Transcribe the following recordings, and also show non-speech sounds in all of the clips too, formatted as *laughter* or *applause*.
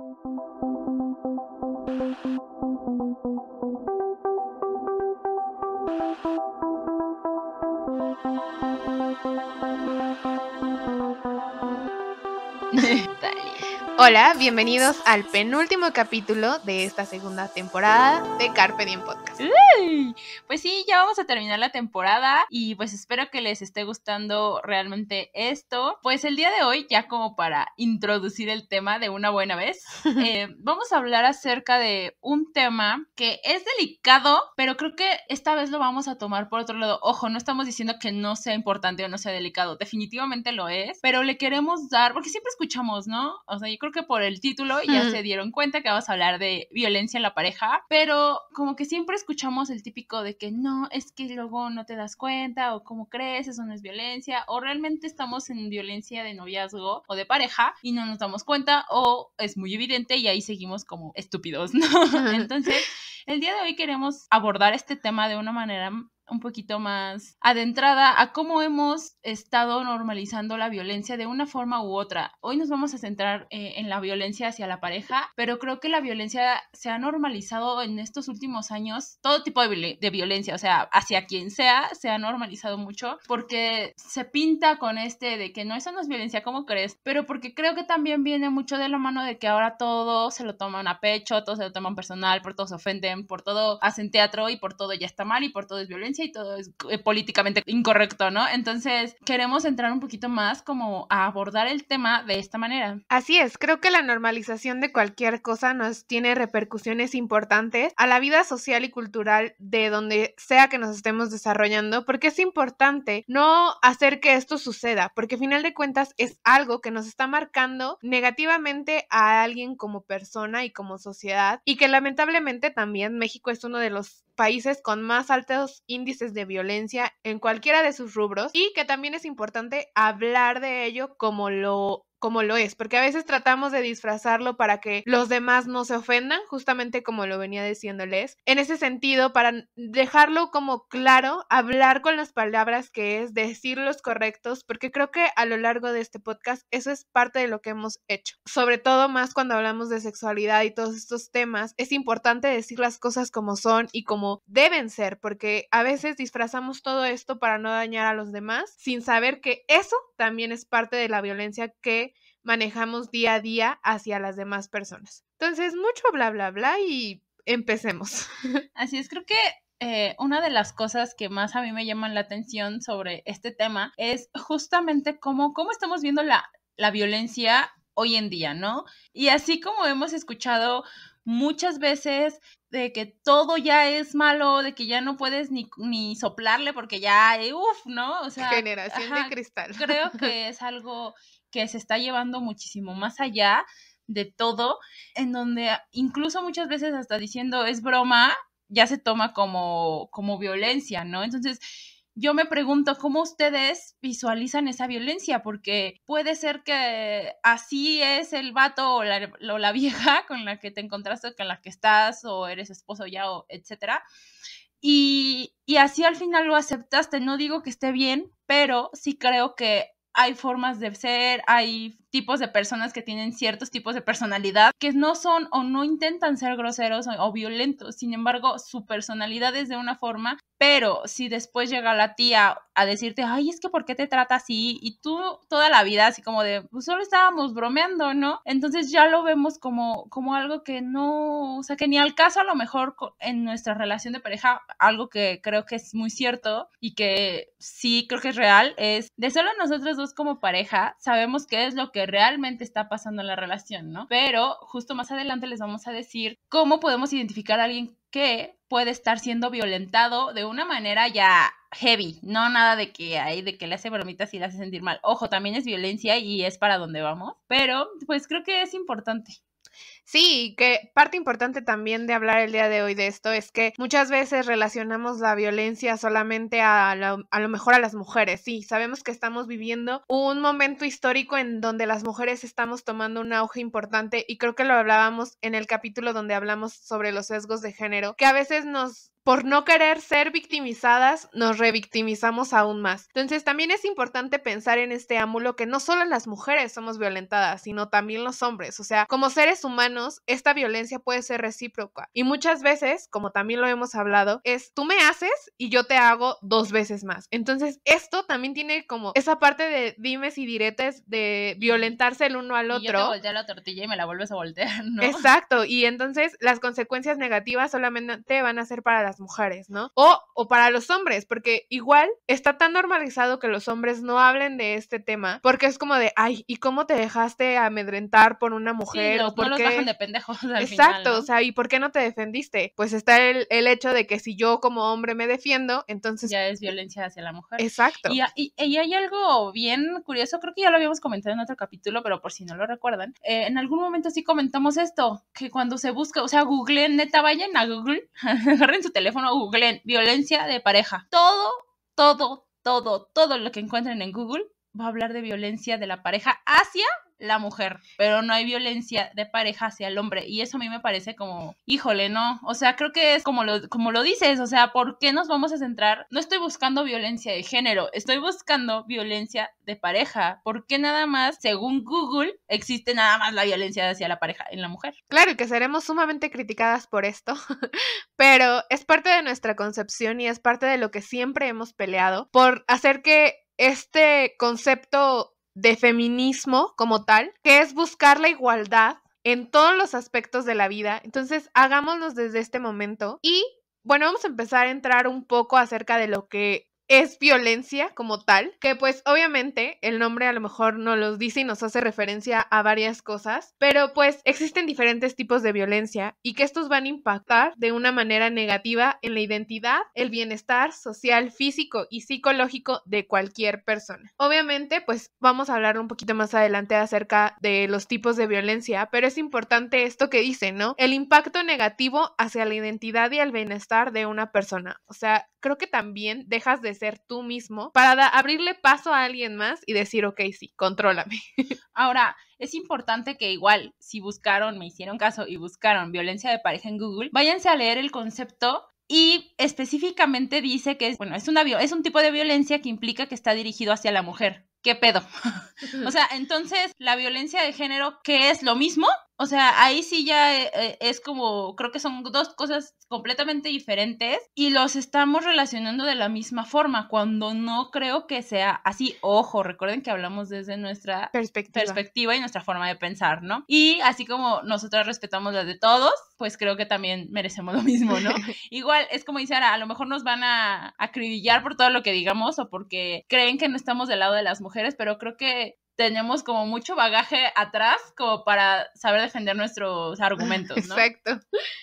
Thank you. Hola, bienvenidos al penúltimo capítulo de esta segunda temporada de Carpe Diem Podcast. pues sí, ya vamos a terminar la temporada y pues espero que les esté gustando realmente esto. Pues el día de hoy, ya como para introducir el tema de una buena vez, *laughs* eh, vamos a hablar acerca de un tema que es delicado, pero creo que esta vez lo vamos a tomar por otro lado. Ojo, no estamos diciendo que no sea importante o no sea delicado, definitivamente lo es, pero le queremos dar, porque siempre escuchamos, ¿no? O sea, yo creo que por el título ya se dieron cuenta que vamos a hablar de violencia en la pareja, pero como que siempre escuchamos el típico de que no, es que luego no te das cuenta o cómo crees, eso no es violencia, o realmente estamos en violencia de noviazgo o de pareja y no nos damos cuenta o es muy evidente y ahí seguimos como estúpidos, ¿no? *laughs* Entonces, el día de hoy queremos abordar este tema de una manera un poquito más adentrada a cómo hemos estado normalizando la violencia de una forma u otra. Hoy nos vamos a centrar eh, en la violencia hacia la pareja, pero creo que la violencia se ha normalizado en estos últimos años, todo tipo de, violencia, o sea, hacia quien sea, se ha normalizado mucho porque se pinta con este de que no, eso no es violencia, ¿cómo crees? Pero porque creo que también viene mucho de la mano de que ahora todo se lo toman a pecho, todo se lo toman personal, por todo se ofenden, por todo hacen teatro y por todo ya está mal y por todo es violencia y todo es eh, políticamente incorrecto, ¿no? Entonces, queremos entrar un poquito más como a abordar el tema de esta manera. Así es, creo que la normalización de cualquier cosa nos tiene repercusiones importantes a la vida social y cultural de donde sea que nos estemos desarrollando, porque es importante no hacer que esto suceda, porque al final de cuentas es algo que nos está marcando negativamente a alguien como persona y como sociedad y que lamentablemente también México es uno de los países con más altos índices de violencia en cualquiera de sus rubros y que también es importante hablar de ello como lo como lo es, porque a veces tratamos de disfrazarlo para que los demás no se ofendan, justamente como lo venía diciéndoles. En ese sentido, para dejarlo como claro, hablar con las palabras que es, decir los correctos, porque creo que a lo largo de este podcast eso es parte de lo que hemos hecho. Sobre todo más cuando hablamos de sexualidad y todos estos temas, es importante decir las cosas como son y como deben ser, porque a veces disfrazamos todo esto para no dañar a los demás sin saber que eso también es parte de la violencia que manejamos día a día hacia las demás personas. Entonces, mucho bla, bla, bla y empecemos. *laughs* Así es, creo que eh, una de las cosas que más a mí me llaman la atención sobre este tema es justamente cómo, cómo estamos viendo la, la violencia hoy en día, ¿no? Y así como hemos escuchado muchas veces de que todo ya es malo, de que ya no puedes ni, ni soplarle porque ya, eh, uff, ¿no? O sea, generación de cristal. Creo *laughs* que es algo que se está llevando muchísimo más allá de todo, en donde incluso muchas veces hasta diciendo es broma, ya se toma como, como violencia, ¿no? Entonces, yo me pregunto cómo ustedes visualizan esa violencia, porque puede ser que así es el vato o la, *laughs* vieja con la que te encontraste, con la que estás, o eres esposo ya, o etcétera. Y, y así al final lo aceptaste. No digo que esté bien, pero sí creo que hay formas de ser, hay tipos de personas que tienen ciertos tipos de personalidad que no son o no intentan ser groseros o, violentos. Sin embargo, su personalidad es de una forma, pero si después llega la tía a decirte, ay, es que ¿por qué te trata así? Y tú toda la vida así como de, pues solo estábamos bromeando, ¿no? Entonces ya lo vemos como, como algo que no, o sea, que ni al caso a lo mejor en nuestra relación de pareja, algo que creo que es muy cierto y que sí creo que es real, es de solo nosotros dos como pareja sabemos qué es lo que realmente está pasando en la relación, ¿no? Pero justo más adelante les vamos a decir cómo podemos identificar a alguien que puede estar siendo violentado de una manera ya heavy, no nada de que hay, de que le hace bromitas y le hace sentir mal. Ojo, también es violencia y es para donde vamos, pero pues creo que es importante. Sí, que parte importante también de hablar el día de hoy de esto es que muchas veces relacionamos la violencia solamente a lo, mejor a las mujeres. Sí, sabemos que estamos viviendo un momento histórico en donde las mujeres estamos tomando un auge importante y creo que lo hablábamos en el capítulo donde hablamos sobre los sesgos de género, que a veces nos por no querer ser victimizadas, nos revictimizamos aún más. Entonces, también es importante pensar en este ámbulo que no solo las mujeres somos violentadas, sino también los hombres. O sea, como seres humanos, esta violencia puede ser recíproca. Y muchas veces, como también lo hemos hablado, es tú me haces y yo te hago dos veces más. Entonces, esto también tiene como esa parte de dimes y diretes de violentarse el uno al otro. yo te la tortilla y me la vuelves a voltear, ¿no? Exacto. Y entonces las consecuencias negativas solamente van a ser para las mujeres, ¿no? O, para los hombres, porque igual está tan normalizado que los hombres no hablen de este tema, porque es como de, ay, ¿y cómo te dejaste amedrentar por una mujer? o por pendejos. *laughs* Exacto, o sea, ¿y por qué no te defendiste? Pues está el, hecho de que si yo como hombre me defiendo, entonces... Ya es violencia hacia la mujer. Exacto. Y, y, hay algo bien curioso, creo que ya lo habíamos comentado en otro capítulo, pero por si no lo recuerdan, eh, en algún momento sí comentamos esto, que cuando se busca, o sea, googleen, neta, vayan a Google, *laughs* agarren su teléfono, googleen violencia de pareja. Todo, todo, todo, todo lo que encuentren en Google va a hablar de violencia de la pareja hacia la mujer, pero no hay violencia de pareja hacia el hombre. Y eso a mí me parece como, híjole, ¿no? O sea, creo que es como lo, como lo dices, o sea, ¿por qué nos vamos a centrar? No estoy buscando violencia de género, estoy buscando violencia de pareja. ¿Por qué nada más, según Google, existe nada más la violencia hacia la pareja en la mujer? Claro, que seremos sumamente criticadas por esto, *laughs* pero es parte de nuestra concepción y es parte de lo que siempre hemos peleado por hacer que este concepto de feminismo como tal, que es buscar la igualdad en todos los aspectos de la vida. Entonces, hagámonos desde este momento y bueno, vamos a empezar a entrar un poco acerca de lo que es violencia como tal, que pues obviamente el nombre a lo mejor no los dice y nos hace referencia a varias cosas, pero pues existen diferentes tipos de violencia y que estos van a impactar de una manera negativa en la identidad, el bienestar social, físico y psicológico de cualquier persona. Obviamente pues vamos a hablar un poquito más adelante acerca de los tipos de violencia, pero es importante esto que dice, ¿no? El impacto negativo hacia la identidad y el bienestar de una persona. O sea, creo que también dejas de ser tú mismo para abrirle paso a alguien más y decir, ok, sí, contrólame. *laughs* Ahora, es importante que igual, si buscaron, me hicieron caso y buscaron violencia de pareja en Google, váyanse a leer el concepto y específicamente dice que es, bueno, es, una, es un tipo de violencia que implica que está dirigido hacia la mujer. ¿Qué pedo? *laughs* o sea, entonces, la violencia de género, ¿qué es lo mismo, o sea, ahí sí ya eh, eh, es como, creo que son dos cosas completamente diferentes y los estamos relacionando de la misma forma, cuando no creo que sea así. Ojo, recuerden que hablamos desde nuestra perspectiva, y nuestra forma de pensar, ¿no? Y así como nosotras respetamos las de todos, pues creo que también merecemos lo mismo, ¿no? *laughs* Igual, es como dice Ara, a lo mejor nos van a acribillar por todo lo que digamos o porque creen que no estamos del lado de las mujeres, pero creo que tenemos como mucho bagaje atrás como para saber defender nuestros argumentos, ¿no? Exacto.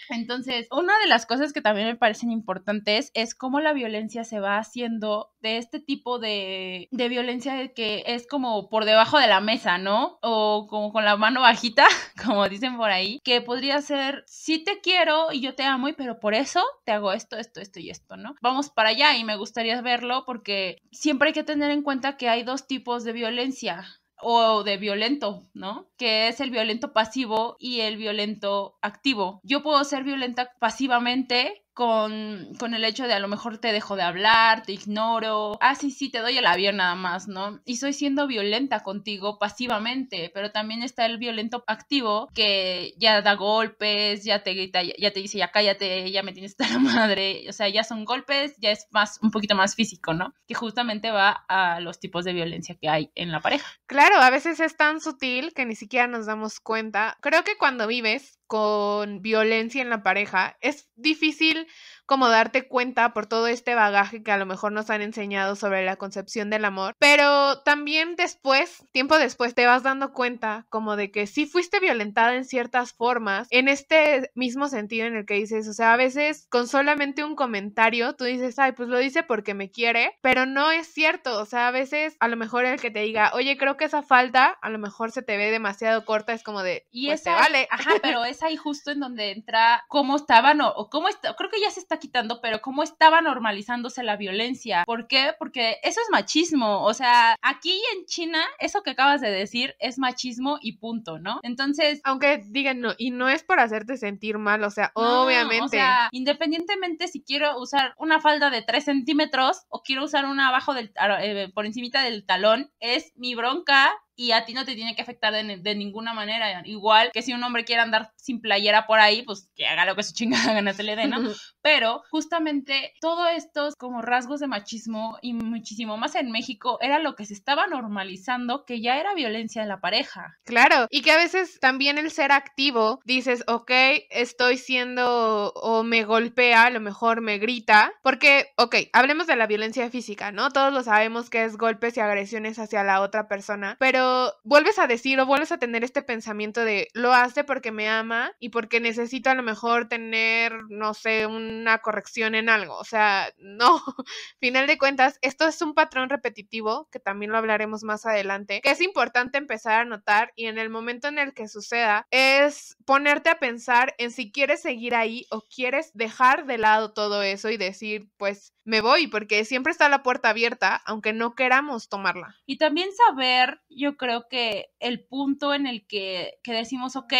Entonces, una de las cosas que también me parecen importantes es cómo la violencia se va haciendo de este tipo de, de violencia que es como por debajo de la mesa, ¿no? O como con la mano bajita, *laughs* como dicen por ahí, que podría ser, sí te quiero y yo te amo, pero por eso te hago esto, esto, esto y esto, ¿no? Vamos para allá y me gustaría verlo porque siempre hay que tener en cuenta que hay dos tipos de violencia o de violento, ¿no? Que es el violento pasivo y el violento activo. Yo puedo ser violenta pasivamente con, con, el hecho de a lo mejor te dejo de hablar, te ignoro, ah, sí, sí, te doy el avión nada más, ¿no? Y soy siendo violenta contigo pasivamente, pero también está el violento activo que ya da golpes, ya te grita, ya, te dice, ya cállate, ya me tienes toda la madre, o sea, ya son golpes, ya es más, un poquito más físico, ¿no? Que justamente va a los tipos de violencia que hay en la pareja. Claro, a veces es tan sutil que ni siquiera nos damos cuenta. Creo que cuando vives con violencia en la pareja, es difícil como darte cuenta por todo este bagaje que a lo mejor nos han enseñado sobre la concepción del amor, pero también después, tiempo después, te vas dando cuenta como de que sí fuiste violentada en ciertas formas, en este mismo sentido en el que dices, o sea, a veces con solamente un comentario tú dices, ay, pues lo dice porque me quiere, pero no es cierto, o sea, a veces a lo mejor el que te diga, oye, creo que esa falta a lo mejor se te ve demasiado corta, es como de, y pues vale, Ajá. pero es ahí justo en donde entra cómo estaban o, o cómo está, creo que ya se está quitando, pero cómo estaba normalizándose la violencia. ¿Por qué? Porque eso es machismo. O sea, aquí en China, eso que acabas de decir es machismo y punto, ¿no? Entonces. Aunque digan, no, y no es por hacerte sentir mal, o sea, obviamente. independientemente si quiero usar una falda de 3 centímetros o quiero usar una abajo del, eh, por encima del talón, es mi bronca, y a ti no te tiene que afectar de, ninguna manera. Igual que si un hombre quiere andar sin playera por ahí, pues que haga lo que su chingada gana se le dé, ¿no? *laughs* pero justamente todos estos como rasgos de machismo y muchísimo más en México era lo que se estaba normalizando, que ya era violencia en la pareja. Claro, y que a veces también el ser activo, dices, ok, estoy siendo o me golpea, a lo mejor me grita, porque, ok, hablemos de la violencia física, ¿no? Todos lo sabemos que es golpes y agresiones hacia la otra persona, pero vuelves a decir o vuelves a tener este pensamiento de lo hace porque me ama y porque necesito a lo mejor tener, no sé, un una corrección en algo. O sea, no, *laughs* final de cuentas, esto es un patrón repetitivo, que también lo hablaremos más adelante, que es importante empezar a notar y en el momento en el que suceda es ponerte a pensar en si quieres seguir ahí o quieres dejar de lado todo eso y decir, pues me voy, porque siempre está la puerta abierta, aunque no queramos tomarla. Y también saber, yo creo que el punto en el que, que decimos, ok,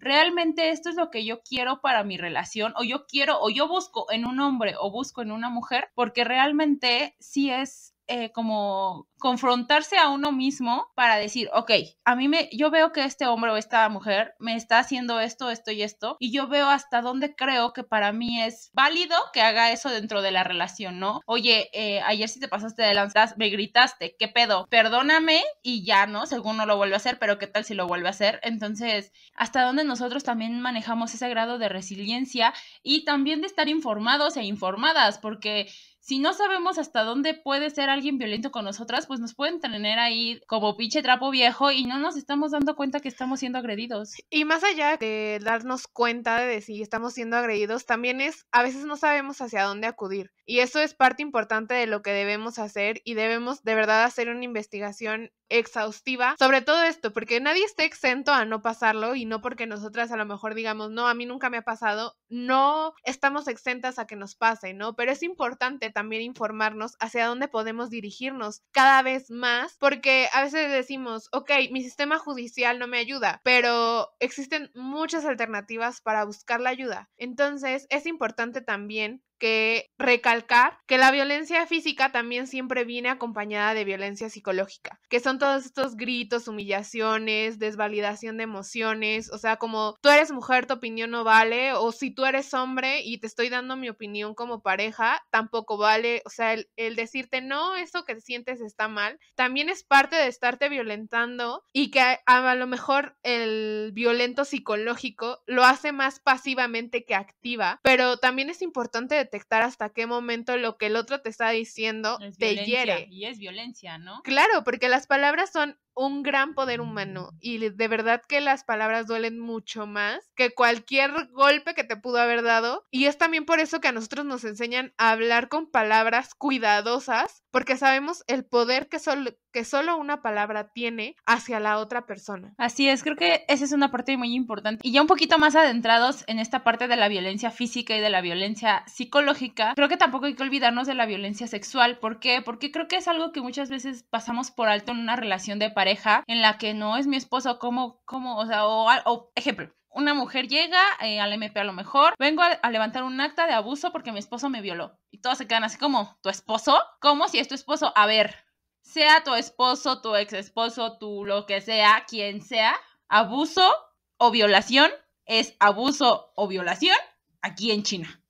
realmente esto es lo que yo quiero para mi relación o yo quiero o yo busco en un hombre o busco en una mujer, porque realmente sí es eh, como confrontarse a uno mismo para decir, ok, a mí me, yo veo que este hombre o esta mujer me está haciendo esto, esto y esto, y yo veo hasta dónde creo que para mí es válido que haga eso dentro de la relación, ¿no? Oye, eh, ayer si te pasaste de lanzas, me gritaste, ¿qué pedo? Perdóname y ya, ¿no? Según no lo vuelve a hacer, pero ¿qué tal si lo vuelve a hacer? Entonces, hasta dónde nosotros también manejamos ese grado de resiliencia y también de estar informados e informadas, porque si no sabemos hasta dónde puede ser alguien violento con nosotras, pues nos pueden tener ahí como pinche trapo viejo y no nos estamos dando cuenta que estamos siendo agredidos. Y más allá de darnos cuenta de si estamos siendo agredidos, también es, a veces no sabemos hacia dónde acudir. Y eso es parte importante de lo que debemos hacer y debemos de verdad hacer una investigación exhaustiva sobre todo esto, porque nadie está exento a no pasarlo y no porque nosotras a lo mejor digamos, no, a mí nunca me ha pasado, no estamos exentas a que nos pase, ¿no? Pero es importante también informarnos hacia dónde podemos dirigirnos cada vez más, porque a veces decimos, ok, mi sistema judicial no me ayuda, pero existen muchas alternativas para buscar la ayuda. Entonces es importante también que recalcar que la violencia física también siempre viene acompañada de violencia psicológica, que son todos estos gritos, humillaciones, desvalidación de emociones, o sea, como tú eres mujer, tu opinión no vale, o si tú eres hombre y te estoy dando mi opinión como pareja, tampoco vale, o sea, el, decirte no, eso que sientes está mal, también es parte de estarte violentando y que a, a lo mejor el violento psicológico lo hace más pasivamente que activa, pero también es importante detectar hasta qué momento lo que el otro te está diciendo te hiere. Y es violencia, ¿no? Claro, porque las palabras son un gran poder mm. humano y de verdad que las palabras duelen mucho más que cualquier golpe que te pudo haber dado. Y es también por eso que a nosotros nos enseñan a hablar con palabras cuidadosas porque sabemos el poder que, que solo una palabra tiene hacia la otra persona. Así es, creo que esa es una parte muy importante. Y ya un poquito más adentrados en esta parte de la violencia física y de la violencia psicológica, creo que tampoco hay que olvidarnos de la violencia sexual. ¿Por qué? Porque creo que es algo que muchas veces pasamos por alto en una relación de pareja en la que no es mi esposo, como, como, o sea, o, ejemplo, una mujer llega eh, al MP a lo mejor, vengo a, levantar un acta de abuso porque mi esposo me violó. Y todos se quedan así como, ¿tu esposo? ¿Cómo si es tu esposo? A ver, sea tu esposo, tu ex esposo, tu lo que sea, quien sea, abuso o violación es abuso o violación aquí en China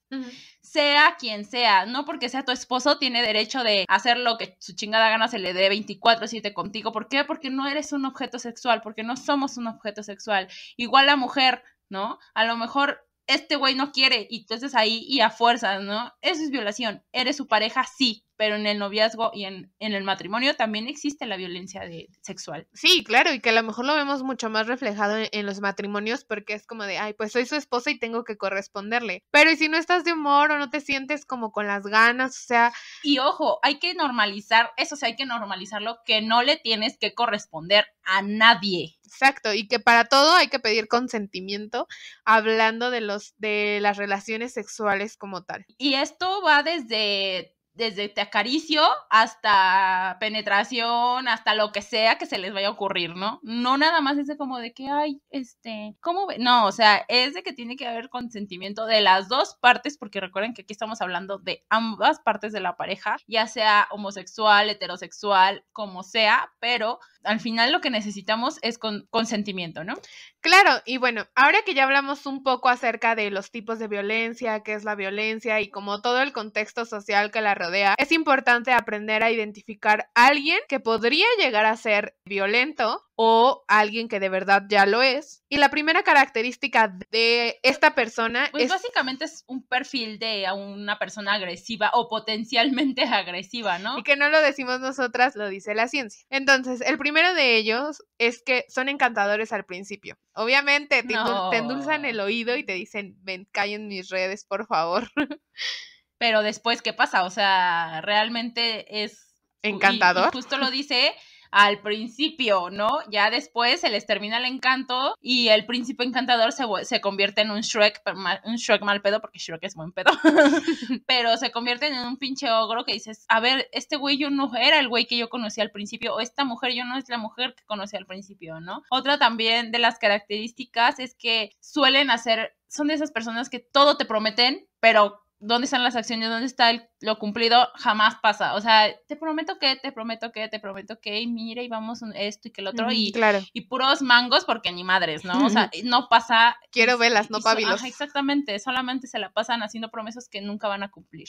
sea quien sea, no porque sea tu esposo tiene derecho de hacer lo que su chingada gana se le dé 24/7 contigo. ¿Por qué? Porque no eres un objeto sexual, porque no somos un objeto sexual. Igual la mujer, ¿no? A lo mejor este güey no quiere y entonces ahí y a fuerzas, ¿no? Eso es violación. Eres su pareja, sí, pero en el noviazgo y en, el matrimonio también existe la violencia sexual. Sí, claro, y que a lo mejor lo vemos mucho más reflejado en, los matrimonios porque es como de, ay, pues soy su esposa y tengo que corresponderle. Pero y si no estás de humor o no te sientes como con las ganas, o sea... Y ojo, hay que normalizar, eso sí, hay que normalizarlo, que no le tienes que corresponder a nadie. Exacto, y que para todo hay que pedir consentimiento, hablando de los de las relaciones sexuales como tal. Y esto va desde desde te acaricio hasta penetración, hasta lo que sea que se les vaya a ocurrir, ¿no? No nada más ese como de que, ay, este, ¿cómo ve? No, o sea, es de que tiene que haber consentimiento de las dos partes, porque recuerden que aquí estamos hablando de ambas partes de la pareja, ya sea homosexual, heterosexual, como sea, pero al final lo que necesitamos es con consentimiento, ¿no? Claro, y bueno, ahora que ya hablamos un poco acerca de los tipos de violencia, qué es la violencia y como todo el contexto social que la rodea, es importante aprender a identificar a alguien que podría llegar a ser violento o alguien que de verdad ya lo es. Y la primera característica de esta persona pues es... básicamente es un perfil de una persona agresiva o potencialmente *laughs* agresiva, ¿no? Y que no lo decimos nosotras, lo dice la ciencia. Entonces, el primero de ellos es que son encantadores al principio. Obviamente te, endulzan el oído y te dicen, ven, callen mis redes, por favor. *laughs* Pero después, ¿qué pasa? O sea, realmente es... Encantador. justo lo dice al principio, ¿no? Ya después se les termina el encanto y el príncipe encantador se, convierte en un Shrek, un Shrek mal pedo, porque Shrek es buen pedo, *laughs* pero se convierte en un pinche ogro que dices, a ver, este güey yo no era el güey que yo conocí al principio, o esta mujer yo no es la mujer que conocí al principio, ¿no? Otra también de las características es que suelen hacer, son de esas personas que todo te prometen, pero dónde están las acciones, dónde está lo cumplido, jamás pasa. O sea, te prometo que, te prometo que, te prometo que, y mire, y vamos esto y que el otro, y, y puros mangos porque ni madres, ¿no? O sea, *laughs* no pasa. Quiero velas, no pabilos. exactamente, solamente se la pasan haciendo promesas que nunca van a cumplir.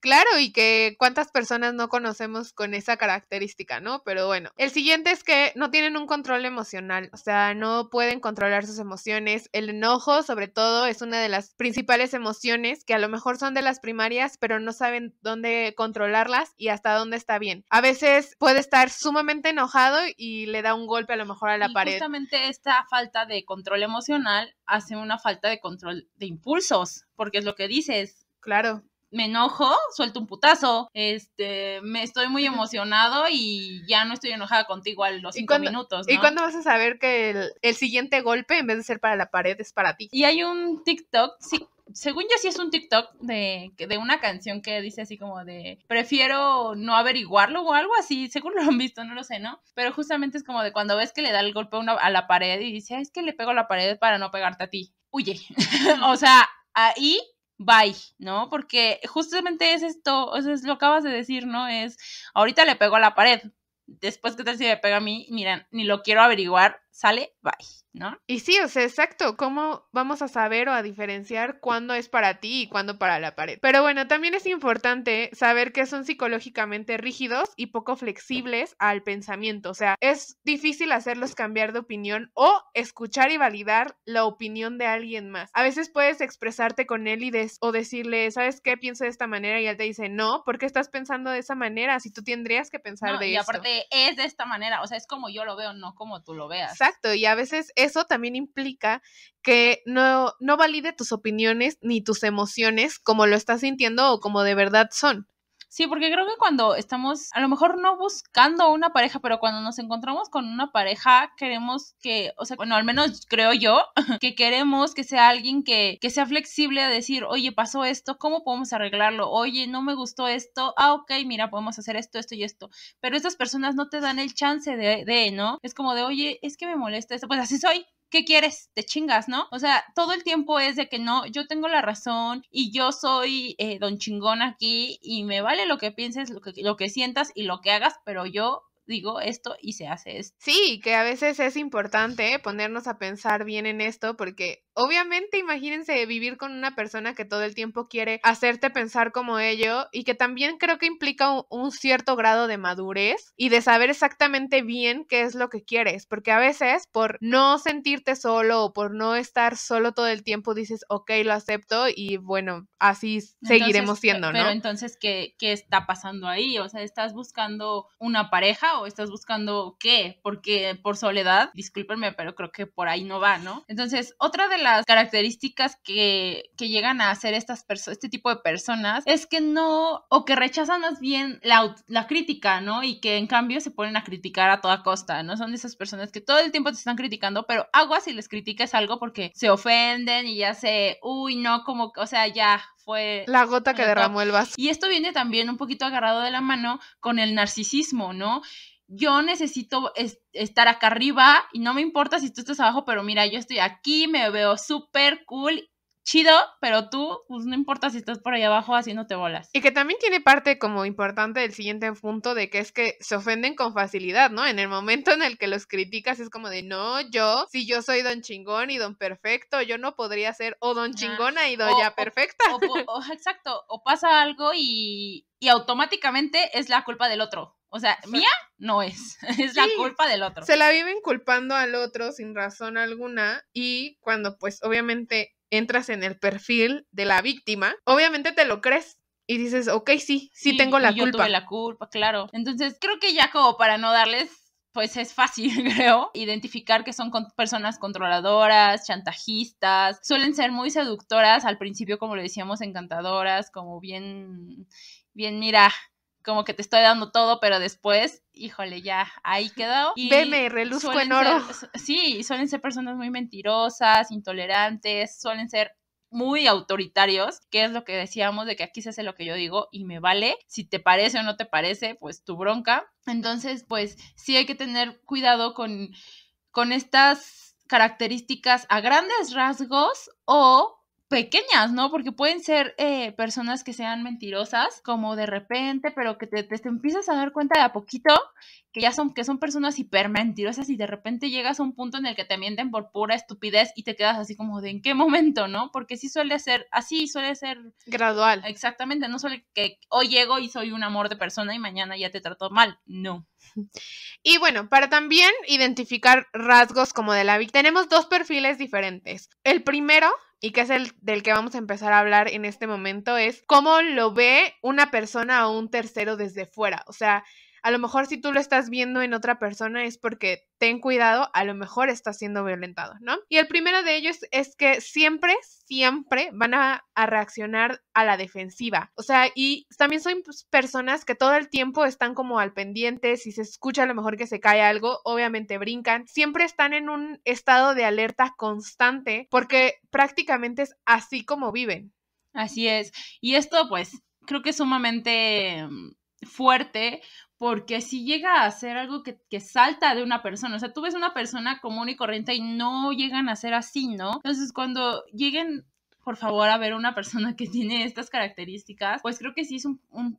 Claro, y que cuántas personas no conocemos con esa característica, ¿no? Pero bueno, el siguiente es que no tienen un control emocional, o sea, no pueden controlar sus emociones. El enojo, sobre todo, es una de las principales emociones que a lo mejor son son de las primarias, pero no saben dónde controlarlas y hasta dónde está bien. A veces puede estar sumamente enojado y le da un golpe a lo mejor a la pared. Justamente esta falta de control emocional hace una falta de control de impulsos, porque es lo que dices. Claro me enojo, suelto un putazo, este, me estoy muy emocionado y ya no estoy enojada contigo a los cinco minutos. ¿Y cuándo vas a saber que el, el, siguiente golpe, en vez de ser para la pared, es para ti? Y hay un TikTok, sí, según yo sí es un TikTok de, de una canción que dice así como de prefiero no averiguarlo o algo así, según lo han visto, no lo sé, ¿no? Pero justamente es como de cuando ves que le da el golpe a, la pared y dice, ah, es que le pego a la pared para no pegarte a ti, huye. *laughs* o sea, ahí bye, ¿no? Porque justamente es esto, o sea, es lo que acabas de decir, ¿no? Es, ahorita le pego a la pared, después que tal si me pega a mí, mira, ni lo quiero averiguar, sale, bye, ¿no? Y sí, o sea, exacto, ¿cómo vamos a saber o a diferenciar cuándo es para ti y cuándo para la pared? Pero bueno, también es importante saber que son psicológicamente rígidos y poco flexibles al pensamiento, o sea, es difícil hacerlos cambiar de opinión o escuchar y validar la opinión de alguien más. A veces puedes expresarte con él y o decirle, ¿sabes qué? Pienso de esta manera y él te dice, no, ¿por qué estás pensando de esa manera? Si tú tendrías que pensar de eso. Y aparte es de esta manera, o sea, es como yo lo veo, no como tú lo veas. Exacto, y a veces eso también implica que no, no valide tus opiniones ni tus emociones como lo estás sintiendo o como de verdad son. Sí, porque creo que cuando estamos, a lo mejor no buscando una pareja, pero cuando nos encontramos con una pareja, queremos que, o sea, bueno, al menos creo yo, *laughs* que queremos que sea alguien que, que sea flexible a decir, oye, pasó esto, ¿cómo podemos arreglarlo? Oye, no me gustó esto, ah, ok, mira, podemos hacer esto, esto y esto. Pero estas personas no te dan el chance de, de ¿no? Es como de, oye, es que me molesta esto, pues así soy, ¿qué quieres? Te chingas, ¿no? O sea, todo el tiempo es de que no, yo tengo la razón y yo soy eh, don chingón aquí y me vale lo que pienses, lo que, lo que sientas y lo que hagas, pero yo digo esto y se hace esto. Sí, que a veces es importante ponernos a pensar bien en esto porque Obviamente, imagínense vivir con una persona que todo el tiempo quiere hacerte pensar como ello y que también creo que implica un, cierto grado de madurez y de saber exactamente bien qué es lo que quieres, porque a veces por no sentirte solo o por no estar solo todo el tiempo dices, ok, lo acepto y bueno, así seguiremos siendo, ¿no? entonces, ¿qué, ¿qué está pasando ahí? O sea, ¿estás buscando una pareja o estás buscando qué? Porque por soledad, discúlpenme, pero creo que por ahí no va, ¿no? Entonces, otra de las características que, que llegan a hacer estas este tipo de personas es que no, o que rechazan más bien la, crítica, ¿no? Y que en cambio se ponen a criticar a toda costa, ¿no? Son esas personas que todo el tiempo te están criticando, pero agua si les criticas algo porque se ofenden y ya se, uy, no, como, o sea, ya, fue la gota que derramó el vaso. Y esto viene también un poquito agarrado de la mano con el narcisismo, ¿no? yo necesito estar acá arriba y no me importa si tú estás abajo, pero mira, yo estoy aquí, me veo súper cool, chido, pero tú, pues, no importa si estás por ahí abajo haciéndote bolas. Y que también tiene parte como importante del siguiente punto de que es que se ofenden con facilidad, ¿no? En el momento en el que los criticas es como de, no, yo, si yo soy don chingón y don perfecto, yo no podría ser o don chingona y doña ya perfecta. O, o, exacto, o pasa algo y, y automáticamente es la culpa del otro. O sea, mía no es, *laughs* es la culpa del otro. Se la viven culpando al otro sin razón alguna y cuando pues obviamente entras en el perfil de la víctima, obviamente te lo crees y dices, ok, sí, sí, tengo la culpa. Yo la culpa, claro. Entonces, creo que ya como para no darles, pues es fácil, *laughs* creo, identificar que son personas controladoras, chantajistas, suelen ser muy seductoras, al principio, como le decíamos, encantadoras, como bien, bien, mira, como que te estoy dando todo, pero después, híjole, ya, ahí quedó. Y Veme, reluzco en oro. sí, suelen ser personas muy mentirosas, intolerantes, suelen ser muy autoritarios, que es lo que decíamos de que aquí se hace lo que yo digo y me vale, si te parece o no te parece, pues tu bronca. Entonces, pues sí hay que tener cuidado con, con estas características a grandes rasgos o pequeñas, ¿no? Porque pueden ser eh, personas que sean mentirosas, como de repente, pero que te, empiezas a dar cuenta de a poquito que ya son, que son personas hipermentirosas y de repente llegas a un punto en el que te mienten por pura estupidez y te quedas así como de en qué momento, ¿no? Porque sí suele ser, así suele ser gradual. Exactamente, no suele que hoy llego y soy un amor de persona y mañana ya te trato mal, no. *laughs* Y bueno, para también identificar rasgos como de la víctima, tenemos dos perfiles diferentes. El primero y que es el del que vamos a empezar a hablar en este momento, es cómo lo ve una persona o un tercero desde fuera. O sea, a lo mejor si tú lo estás viendo en otra persona es porque ten cuidado, a lo mejor está siendo violentado, ¿no? Y el primero de ellos es que siempre, siempre van a, a reaccionar a la defensiva. O sea, y también son pues, personas que todo el tiempo están como al pendiente, si se escucha a lo mejor que se cae algo, obviamente brincan, siempre están en un estado de alerta constante porque prácticamente es así como viven. Así es. Y esto pues creo que es sumamente mm, fuerte porque si llega a ser algo que, salta de una persona, o sea, tú ves una persona común y corriente y no llegan a ser así, ¿no? Entonces, cuando lleguen, por favor, a ver una persona que tiene estas características, pues creo que sí es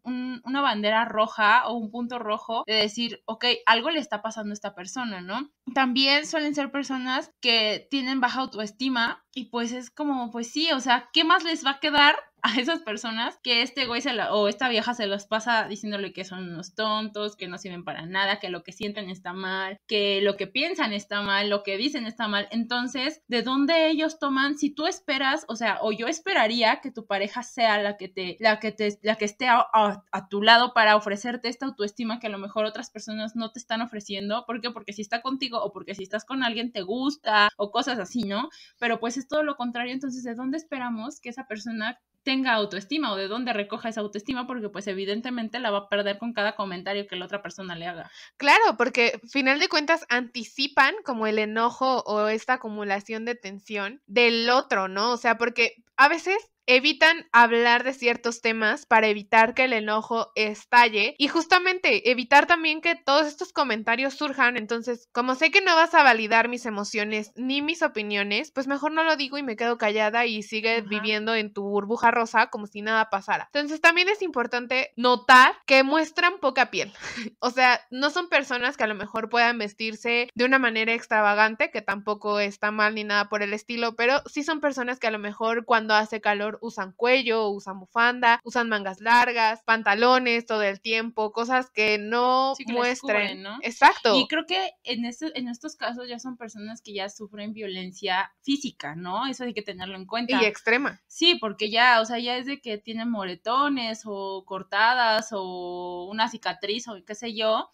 una bandera roja o un punto rojo de decir, ok, algo le está pasando a esta persona, ¿no? También suelen ser personas que tienen baja autoestima y pues es como, pues sí, o sea, ¿qué más les va a quedar a esas personas que este güey o esta vieja se los pasa diciéndole que son unos tontos, que no sirven para nada, que lo que sienten está mal, que lo que piensan está mal, lo que dicen está mal. Entonces, ¿de dónde ellos toman? Si tú esperas, o sea, o yo esperaría que tu pareja sea la que te, la que te, la que esté a, a tu lado para ofrecerte esta autoestima que a lo mejor otras personas no te están ofreciendo. ¿Por qué? Porque si está contigo o porque si estás con alguien te gusta o cosas así, ¿no? Pero pues es todo lo contrario. Entonces, ¿de dónde esperamos que esa persona tenga autoestima o de dónde recoja esa autoestima, porque pues evidentemente la va a perder con cada comentario que la otra persona le haga. Claro, porque final de cuentas anticipan como el enojo o esta acumulación de tensión del otro, ¿no? O sea, porque a veces evitan hablar de ciertos temas para evitar que el enojo estalle y justamente evitar también que todos estos comentarios surjan. Entonces, como sé que no vas a validar mis emociones ni mis opiniones, pues mejor no lo digo y me quedo callada y sigue viviendo en tu burbuja rosa como si nada pasara. Entonces, también es importante notar que muestran poca piel. *laughs* o sea, no son personas que a lo mejor puedan vestirse de una manera extravagante, que tampoco está mal ni nada por el estilo, pero sí son personas que a lo mejor cuando hace calor usan cuello, usan bufanda, usan mangas largas, pantalones todo el tiempo, cosas que no muestren. ¿no? Exacto. Y creo que en, estos, en estos casos ya son personas que ya sufren violencia física, ¿no? Eso hay que tenerlo en cuenta. Y extrema. Sí, porque ya, o sea, ya es de que tienen moretones o cortadas o una cicatriz o qué sé yo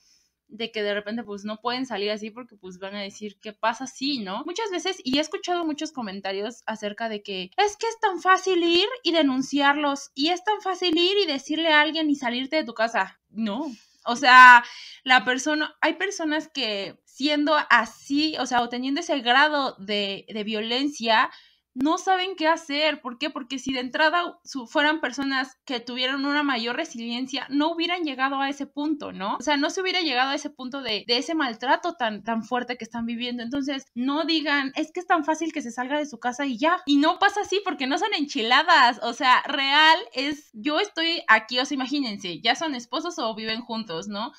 de que de repente pues no pueden salir así porque pues van a decir qué pasa si, sí, ¿no? Muchas veces, y he escuchado muchos comentarios acerca de que es que es tan fácil ir y denunciarlos y es tan fácil ir y decirle a alguien y salirte de tu casa. No. O sea, la persona, hay personas que siendo así, o sea, o teniendo ese grado de, de violencia, no saben qué hacer. ¿Por qué? Porque si de entrada fueran personas que tuvieran una mayor resiliencia, no hubieran llegado a ese punto, ¿no? O sea, no se hubiera llegado a ese punto de, de ese maltrato tan, tan fuerte que están viviendo. Entonces, no digan, es que es tan fácil que se salga de su casa y ya. Y no pasa así porque no son enchiladas. O sea, real es, yo estoy aquí, o sea, imagínense, ya son esposos o viven juntos, ¿no?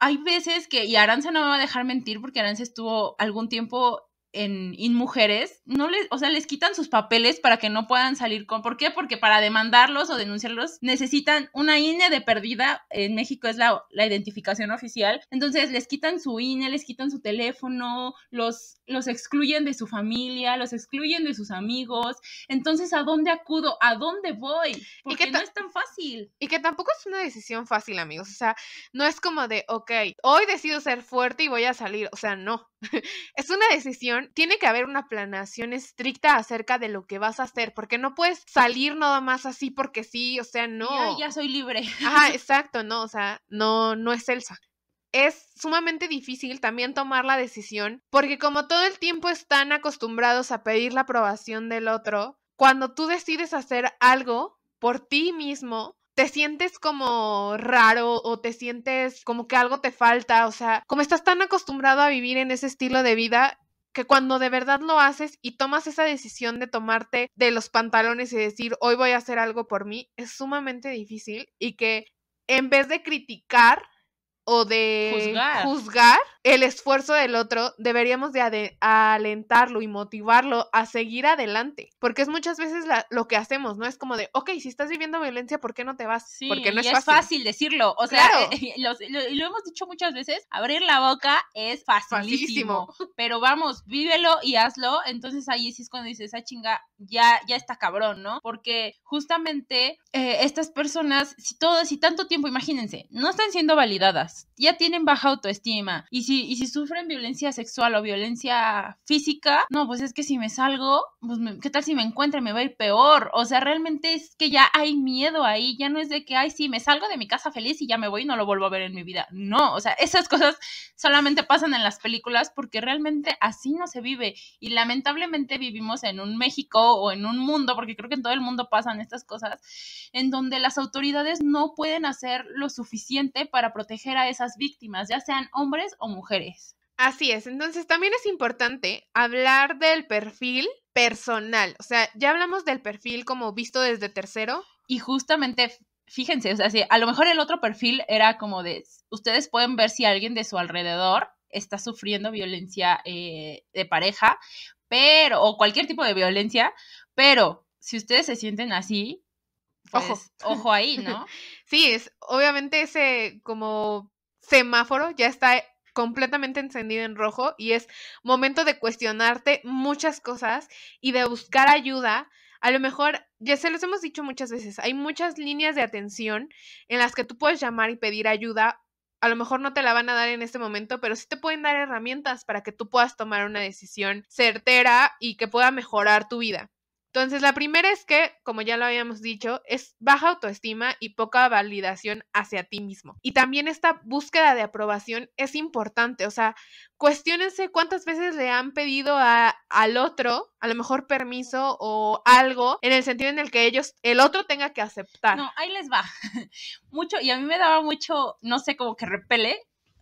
hay veces que, y Aranza no me va a dejar mentir porque Aranza estuvo algún tiempo en mujeres, no les, o sea, les quitan sus papeles para que no puedan salir con. ¿Por qué? Porque para demandarlos o denunciarlos necesitan una INE de perdida. En México es la, la identificación oficial. Entonces les quitan su INE, les quitan su teléfono, los, los excluyen de su familia, los excluyen de sus amigos. Entonces, ¿a dónde acudo? ¿A dónde voy? Porque y que no es tan fácil. Y que tampoco es una decisión fácil, amigos. O sea, no es como de, ok, hoy decido ser fuerte y voy a salir. O sea, no. *laughs* es una decisión tiene que haber una planeación estricta acerca de lo que vas a hacer, porque no puedes salir nada más así porque sí, o sea, no. Ya, ya soy libre. Ajá, *laughs* exacto, no, o sea, no, no es Elsa es sumamente difícil también tomar la decisión, porque como todo el tiempo están acostumbrados a pedir la aprobación del otro, cuando tú decides hacer algo por ti mismo, te sientes como raro o te sientes como que algo te falta, o sea, como estás tan acostumbrado a vivir en ese estilo de vida, que cuando de verdad lo haces y tomas esa decisión de tomarte de los pantalones y decir, hoy voy a hacer algo por mí, es sumamente difícil y que en vez de criticar o de juzgar, el esfuerzo del otro, deberíamos de alentarlo y motivarlo a seguir adelante, porque es muchas veces lo que hacemos, ¿no? Es como de, ok, si estás viviendo violencia, ¿por qué no te vas? porque no es, fácil. decirlo, o sea, eh, eh, lo, hemos dicho muchas veces, abrir la boca es facilísimo, *laughs* pero vamos, vívelo y hazlo, entonces ahí sí es cuando dices, esa ah, chinga, ya, ya está cabrón, ¿no? Porque justamente eh, estas personas, si todo, si tanto tiempo, imagínense, no están siendo validadas, ya tienen baja autoestima, y si y si sufren violencia sexual o violencia física, no, pues es que si me salgo, pues ¿qué tal si me y Me va a ir peor. O sea, realmente es que ya hay miedo ahí, ya no es de que, ay, sí, me salgo de mi casa feliz y ya me voy y no lo vuelvo a ver en mi vida. No, o sea, *laughs* esas cosas solamente pasan en las películas porque realmente así no se vive. Y lamentablemente vivimos en un México o en un mundo, porque creo que en todo el mundo pasan estas cosas, en donde las autoridades no pueden hacer lo suficiente para proteger a esas víctimas, ya sean hombres o mujeres mujeres. Así es, entonces también es importante hablar del perfil personal, o sea, ya hablamos del perfil como visto desde tercero. Y justamente, fíjense, o sea, si a lo mejor el otro perfil era como de, ustedes pueden ver si alguien de su alrededor está sufriendo violencia eh, de pareja, pero, o cualquier tipo de violencia, pero si ustedes se sienten así, ojo. Pues, ojo ahí, ¿no? *laughs* sí, es, obviamente ese como semáforo ya está completamente encendido en rojo y es momento de cuestionarte muchas cosas y de buscar ayuda. A lo mejor, ya se los hemos dicho muchas veces, hay muchas líneas de atención en las que tú puedes llamar y pedir ayuda. A lo mejor no te la van a dar en este momento, pero sí te pueden dar herramientas para que tú puedas tomar una decisión certera y que pueda mejorar tu vida. Entonces, la primera es que, como ya lo habíamos dicho, es baja autoestima y poca validación hacia ti mismo. Y también esta búsqueda de aprobación es importante, o sea, cuestionense cuántas veces le han pedido al otro, a lo mejor permiso o algo, en el sentido en el que ellos, el otro tenga que aceptar. No, ahí les va. *laughs* mucho, y a mí me daba mucho, no sé, como que repele.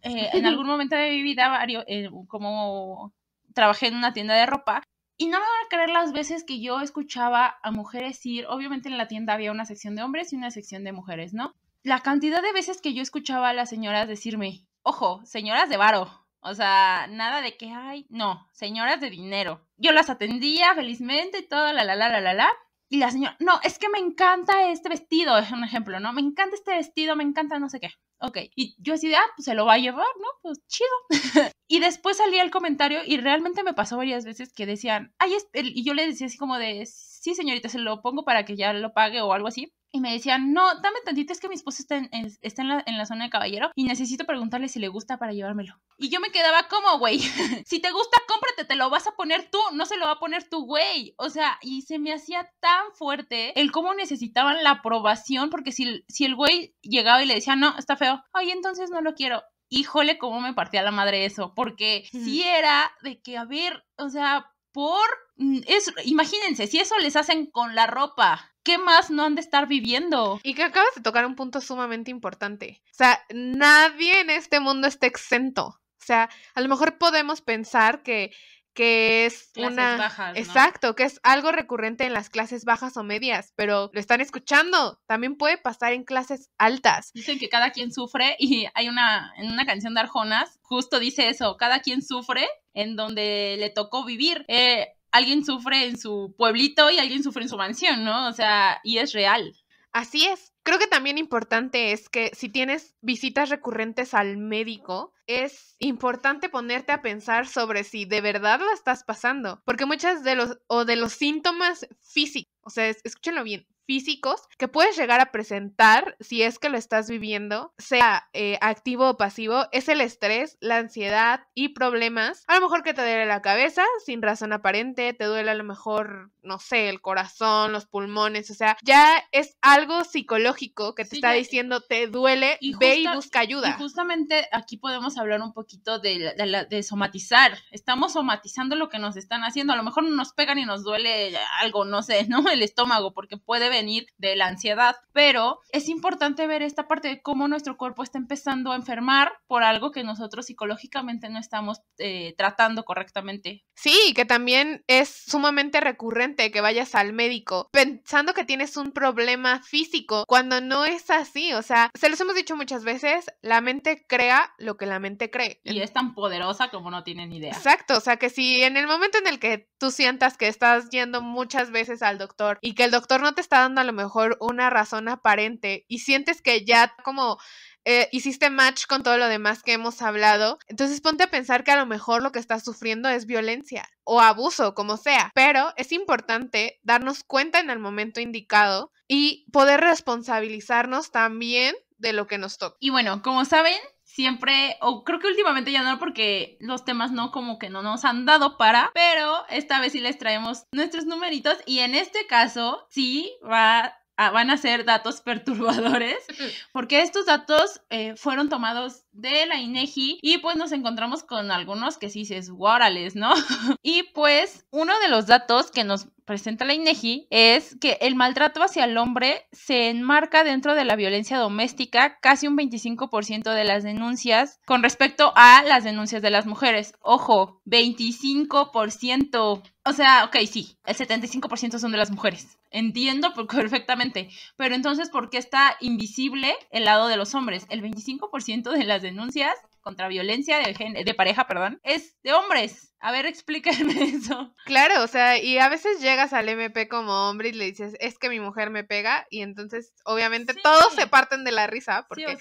Eh, en *laughs* algún momento de mi vida, varios, eh, como trabajé en una tienda de ropa y no me van a creer las veces que yo escuchaba a mujeres ir, obviamente en la tienda había una sección de hombres y una sección de mujeres, ¿no? La cantidad de veces que yo escuchaba a las señoras decirme, ojo, señoras de varo, o sea, nada de que hay, no, señoras de dinero. Yo las atendía felizmente y todo, la, la, la, la, la, la. Y la señora, no, es que me encanta este vestido, es un ejemplo, ¿no? Me encanta este vestido, me encanta no sé qué ok. Y yo así de, ah, pues se lo va a llevar, ¿no? Pues chido. *laughs* y después salía el comentario y realmente me pasó varias veces que decían, ay, es, y yo le decía así como de, sí, señorita, se lo pongo para que ya lo pague o algo así y me decían, no, dame tantito, es que mi esposo está, en, está en, la, zona de caballero y necesito preguntarle si le gusta para llevármelo. Y yo me quedaba como, güey, *laughs* si te gusta, cómprate, te lo vas a poner tú, no se lo va a poner tu güey. O sea, y se me hacía tan fuerte el cómo necesitaban la aprobación, porque si, si el güey llegaba y le decía, no, está feo, ay, entonces no lo quiero. Híjole, cómo me partía la madre eso, porque si era de que, a ver, o sea, por... Mm, es, imagínense, si eso les hacen con la ropa, ¿qué más no han de estar viviendo? Y que acabas de tocar un punto sumamente importante. O sea, nadie en este mundo está exento. O sea, a lo mejor podemos pensar que que es una exacto, que es algo recurrente en las clases bajas o medias, pero lo están escuchando, también puede pasar en clases altas. Dicen que cada quien sufre y hay una en una canción de Arjonas justo dice eso, cada quien sufre en donde le tocó vivir. Eh, alguien sufre en su pueblito y alguien sufre en su mansión, ¿no? O sea, y es real. Así es. Creo que también importante es que si tienes visitas recurrentes al médico, es importante ponerte a pensar sobre si de verdad lo estás pasando, porque muchas de los o de los síntomas físicos, o sea, escúchenlo bien, físicos que puedes llegar a presentar si es que lo estás viviendo, sea eh, activo o pasivo, es el estrés, la ansiedad y problemas. A lo mejor que te duele la cabeza sin razón aparente, te duele a lo mejor, no sé, el corazón, los pulmones, o sea, ya es algo psicológico que te está e diciendo te duele, y ve y busca ayuda. Y justamente aquí podemos hablar un poquito de, de, somatizar. Estamos somatizando lo que nos están haciendo. A lo mejor nos pegan y nos duele algo, no sé, ¿no? El estómago, porque puede de la ansiedad, pero es importante ver esta parte de cómo nuestro cuerpo está empezando a enfermar por algo que nosotros psicológicamente no estamos eh, tratando correctamente. Sí, que también es sumamente recurrente que vayas al médico pensando que tienes un problema físico cuando no es así, o sea, se los hemos dicho muchas veces, la mente crea lo que la mente cree. Y es tan poderosa como no tienen idea. Exacto, o sea que si en el momento en el que tú sientas que estás yendo muchas veces al doctor y que el doctor no te está dando a lo mejor una razón aparente y sientes que ya como eh, hiciste match con todo lo demás que hemos hablado, entonces ponte a pensar que a lo mejor lo que estás sufriendo es violencia o abuso, como sea, pero es importante darnos cuenta en el momento indicado y poder responsabilizarnos también de lo que nos toca. Y bueno, como saben, siempre, o creo que últimamente ya no, porque los temas no como que no nos han dado para, pero esta vez sí les traemos nuestros numeritos y en este caso sí va van a ser datos *laughs* perturbadores, *laughs* porque estos datos eh, fueron tomados de la INEGI e y pues nos encontramos con algunos que sí se guárales, ¿no? *laughs* y pues uno de los datos que nos presenta la INEGI e es que el maltrato hacia el hombre se enmarca dentro de la violencia doméstica, casi un 25% de las denuncias con respecto a las denuncias de las mujeres. Ojo, 25%. O sea, ok, sí, el 75% son de las mujeres. Entiendo *laughs* perfectamente. Pero entonces, ¿por qué está invisible el lado de los hombres? El 25% de las denuncias contra violencia de, de pareja, perdón, es de hombres. A ver, explíquenme *laughs* eso. Claro, o sea, y a veces llegas al MP como hombre y le dices, es que mi mujer me pega, y entonces obviamente todos se parten de la risa, porque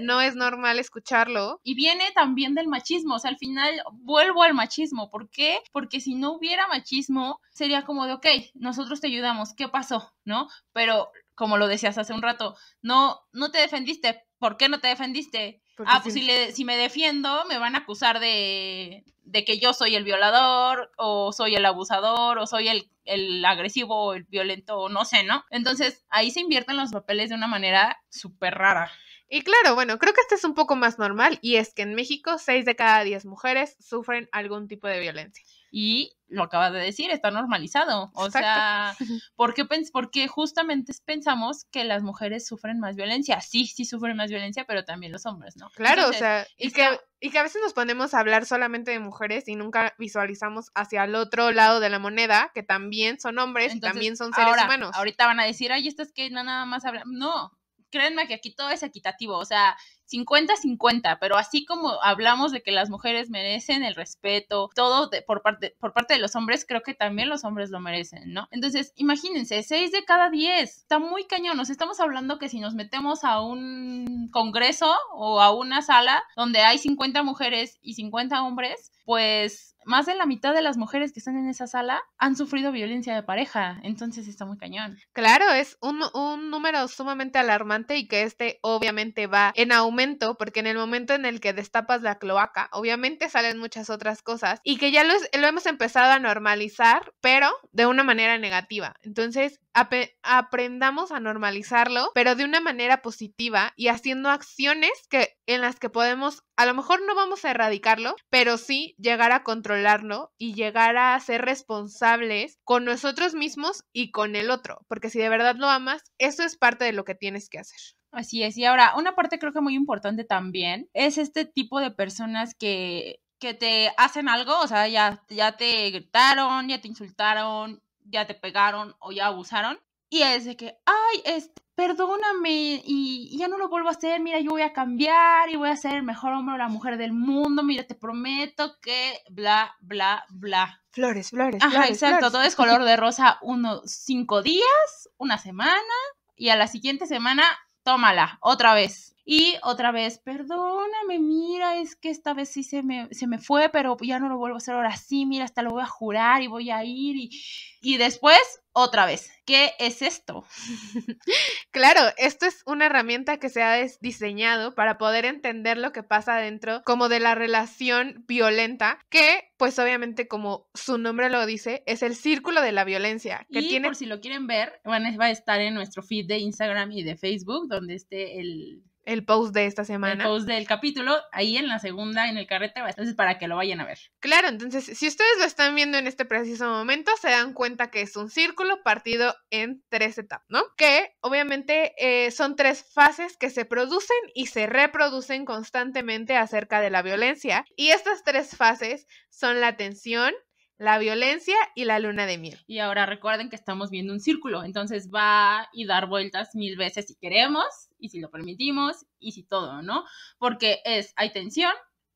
no es normal escucharlo. Y viene también del machismo, o sea, al final vuelvo al machismo, ¿por qué? Porque si no hubiera machismo, sería como de, ok, nosotros te ayudamos, ¿qué pasó? ¿No? Pero como lo decías hace un rato, no, no te defendiste, ¿por qué no te defendiste? ah, pues si, me defiendo, me van a acusar de, que yo soy el violador, o soy el abusador, o soy el, agresivo, o el violento, o no sé, ¿no? Entonces, ahí se invierten los papeles de una manera súper rara. Y claro, bueno, creo que este es un poco más normal y es que en México 6 de cada 10 mujeres sufren algún tipo de violencia. Y lo acabas de decir, está normalizado. O sea, porque, *laughs* porque justamente pensamos que las mujeres sufren más violencia. Sí, sí sufren más violencia, pero también los hombres, ¿no? Claro, o sea, y que, y que a veces nos ponemos a hablar solamente de mujeres y nunca visualizamos hacia el otro lado de la moneda, que también son hombres y también son seres ahora, humanos. Ahorita van a decir, ay, estas que no nada más hablan. No, créanme que aquí todo es equitativo, o sea, 50-50, pero así como hablamos de que las mujeres merecen el respeto, todo por, parte, por parte de los hombres, creo que también los hombres lo merecen, ¿no? Entonces, imagínense, 6 de cada 10, está muy cañón, nos estamos hablando que si nos metemos a un congreso o a una sala donde hay 50 mujeres y 50 hombres, pues más de la mitad de las mujeres que están en esa sala han sufrido violencia de pareja, entonces está muy cañón. Claro, es un, número sumamente alarmante y que este obviamente va en aumento porque en el momento en el que destapas la cloaca, obviamente salen muchas otras cosas y que ya lo, hemos empezado a normalizar, pero de una manera negativa. Entonces, aprendamos a normalizarlo, pero de una manera positiva y haciendo acciones que, en las que podemos a lo mejor no vamos a erradicarlo, pero sí llegar a controlarlo y llegar a ser responsables con nosotros mismos y con el otro, porque si de verdad lo amas, eso es parte de lo que tienes que hacer. Así es, y ahora una parte creo que muy importante también es este tipo de personas que, que te hacen algo, o sea, ya, ya te gritaron, ya te insultaron, ya te pegaron o ya abusaron y es de que, ay, es, perdóname y ya no lo vuelvo a hacer, mira, yo voy a cambiar y voy a ser el mejor hombre o la mujer del mundo, mira, te prometo que bla, bla, bla. Flores, flores. Ajá, exacto, todo es color de rosa unos cinco días, una semana y a la siguiente semana, tómala, otra vez. Y otra vez, perdóname, mira, es que esta vez sí se me, fue, pero ya no lo vuelvo a hacer ahora sí, mira, hasta lo voy a jurar y voy a ir y, y después otra vez. ¿Qué es esto? *laughs* claro, esto es una herramienta que se ha diseñado para poder entender lo que pasa dentro como de la relación violenta, que pues obviamente como su nombre lo dice, es el círculo de la violencia. por si lo quieren ver, bueno, va a estar en nuestro feed de Instagram y de Facebook, donde esté el el post de esta semana. El post del capítulo, ahí en la segunda, en el carrete, entonces para que lo vayan a ver. Claro, entonces si ustedes lo están viendo en este preciso momento, se dan cuenta que es un círculo partido en tres etapas, ¿no? Que obviamente eh, son tres fases que se producen y se reproducen constantemente acerca de la violencia. Y estas tres fases son la tensión, la violencia y la luna de miel. Y ahora recuerden que estamos viendo un círculo, entonces va y dar vueltas mil veces si queremos y si lo permitimos y si todo, ¿no? Porque es, hay tensión,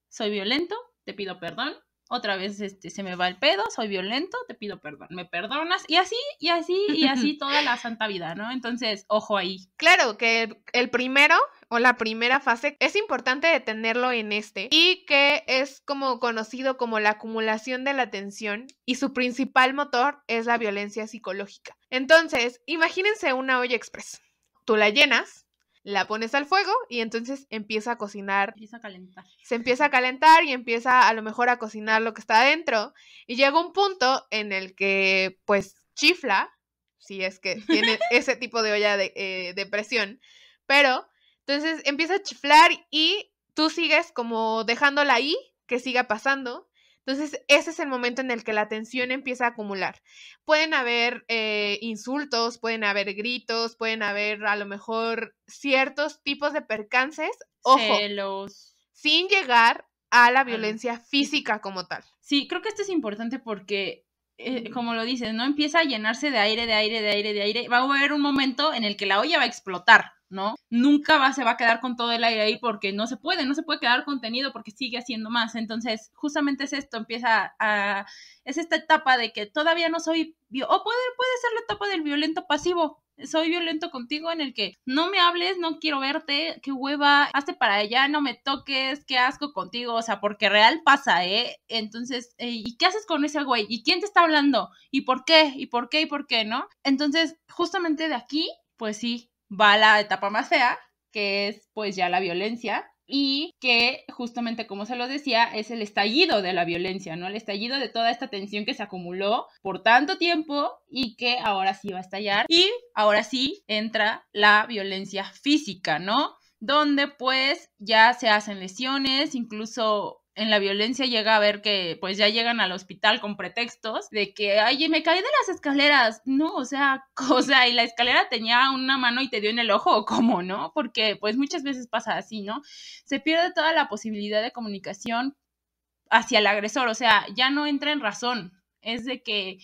soy violento, te pido perdón, otra vez este, se me va el pedo, soy violento, te pido perdón, me perdonas, y así, y así, y así *laughs* toda la santa vida, ¿no? Entonces, ojo ahí. Claro, que el, primero o la primera fase es importante detenerlo en este y que es como conocido como la acumulación de la tensión y su principal motor es la violencia psicológica. Entonces, imagínense una olla express. Tú la llenas, la pones al fuego y entonces empieza a cocinar. Empieza a calentar. Se *laughs* empieza a calentar y empieza a lo mejor a cocinar lo que está adentro. Y llega un punto en el que pues chifla, si es que tiene *laughs* ese tipo de olla de, eh, de presión, pero entonces empieza a chiflar y tú sigues como dejándola ahí, que siga pasando. Entonces, ese es el momento en el que la tensión empieza a acumular. Pueden haber eh, insultos, pueden haber gritos, pueden haber a lo mejor ciertos tipos de percances. Ojo, Celos. sin llegar a la violencia física como tal. Sí, creo que esto es importante porque eh, como lo dices, ¿no? Empieza a llenarse de aire, de aire, de aire, de aire. Va a haber un momento en el que la olla va a explotar, ¿no? Nunca va, se va a quedar con todo el aire ahí porque no se puede, no se puede quedar contenido porque sigue haciendo más. Entonces, justamente es esto, empieza a... es esta etapa de que todavía no soy... o puede, puede ser la etapa del violento pasivo, soy violento contigo en el que no me hables, no quiero verte, qué hueva, hazte para allá, no me toques, qué asco contigo, o sea, porque real pasa, ¿eh? Entonces, eh, ¿y qué haces con ese güey? ¿Y quién te está hablando? ¿Y por qué? ¿Y por qué? ¿Y por qué? ¿No? Entonces, justamente de aquí, pues sí, va la etapa más fea, que es pues ya la violencia, y que justamente como se los decía es el estallido de la violencia, ¿no? El estallido de toda esta tensión que se acumuló por tanto tiempo y que ahora sí va a estallar y ahora sí entra la violencia física, ¿no? Donde pues ya se hacen lesiones, incluso en la violencia llega a ver que pues ya llegan al hospital con pretextos de que, ay, me caí de las escaleras. No, o sea, cosa, *laughs* y la escalera tenía una mano y te dio en el ojo, ¿cómo no? Porque pues muchas veces pasa así, ¿no? Se pierde toda la posibilidad de comunicación hacia el agresor, o sea, ya no entra en razón, es de que